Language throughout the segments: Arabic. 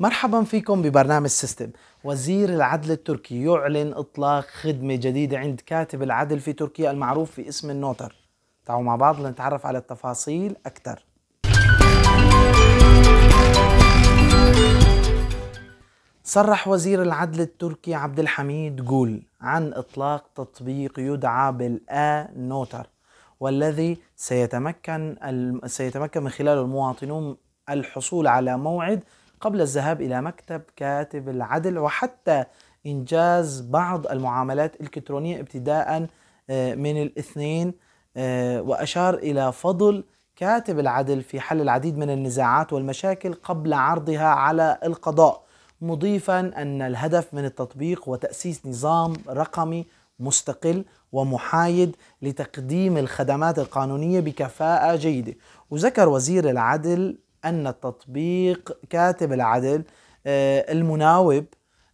مرحبا فيكم ببرنامج سيستم وزير العدل التركي يعلن إطلاق خدمة جديدة عند كاتب العدل في تركيا المعروف باسم النوتر تعالوا مع بعض لنتعرف على التفاصيل أكثر صرح وزير العدل التركي عبد الحميد جول عن إطلاق تطبيق يدعى بالآ نوتر والذي سيتمكن سيتمكن من خلاله المواطنون الحصول على موعد قبل الذهاب إلى مكتب كاتب العدل وحتى إنجاز بعض المعاملات الإلكترونية ابتداء آه، من الاثنين آه، وأشار إلى فضل كاتب العدل في حل العديد من النزاعات والمشاكل قبل عرضها على القضاء مضيفا أن الهدف من التطبيق هو تأسيس نظام رقمي مستقل ومحايد لتقديم الخدمات القانونية بكفاءة جيدة وذكر وزير العدل أن تطبيق كاتب العدل آه، المناوب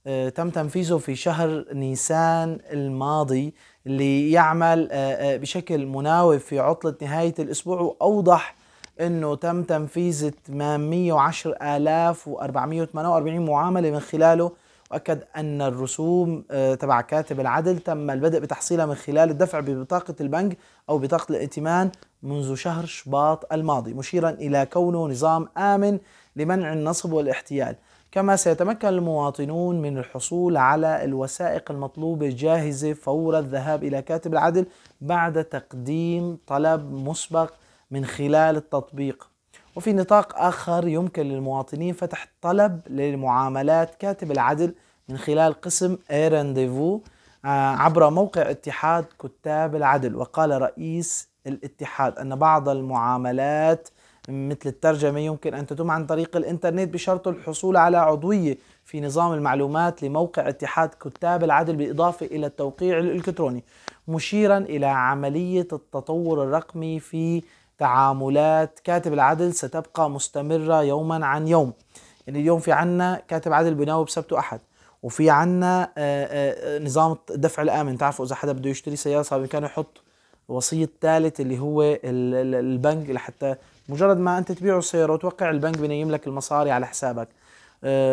آه، تم تنفيذه في شهر نيسان الماضي اللي يعمل آه، بشكل مناوب في عطلة نهاية الأسبوع وأوضح أنه تم تنفيذ 810,448 معاملة من خلاله وأكد أن الرسوم آه، تبع كاتب العدل تم البدء بتحصيلها من خلال الدفع ببطاقة البنك أو بطاقة الائتمان منذ شهر شباط الماضي مشيرا إلى كونه نظام آمن لمنع النصب والاحتيال كما سيتمكن المواطنون من الحصول على الوثائق المطلوبة جاهزة فور الذهاب إلى كاتب العدل بعد تقديم طلب مسبق من خلال التطبيق وفي نطاق آخر يمكن للمواطنين فتح طلب للمعاملات كاتب العدل من خلال قسم ايرنديفو آه، عبر موقع اتحاد كتاب العدل وقال رئيس الاتحاد أن بعض المعاملات مثل الترجمة يمكن أن تتم عن طريق الإنترنت بشرط الحصول على عضوية في نظام المعلومات لموقع اتحاد كتاب العدل بالإضافة إلى التوقيع الإلكتروني مشيرا إلى عملية التطور الرقمي في تعاملات كاتب العدل ستبقى مستمرة يوما عن يوم يعني اليوم في عنا كاتب عدل بيناوب سبت وأحد وفي عنا آه، آه، آه، نظام الدفع الآمن تعرفوا إذا حدا بده يشتري سيارة صار بإمكانه يحط وسيط ثالث اللي هو البنك لحتى مجرد ما أنت تبيع السيارة وتوقع البنك بينيم لك المصاري على حسابك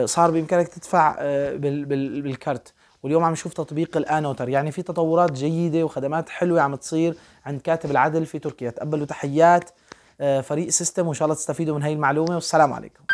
صار بإمكانك تدفع بالكرت واليوم عم نشوف تطبيق الانوتر يعني في تطورات جيده وخدمات حلوه عم تصير عند كاتب العدل في تركيا تقبلوا تحيات آه، فريق سيستم وان شاء الله تستفيدوا من هاي المعلومه والسلام عليكم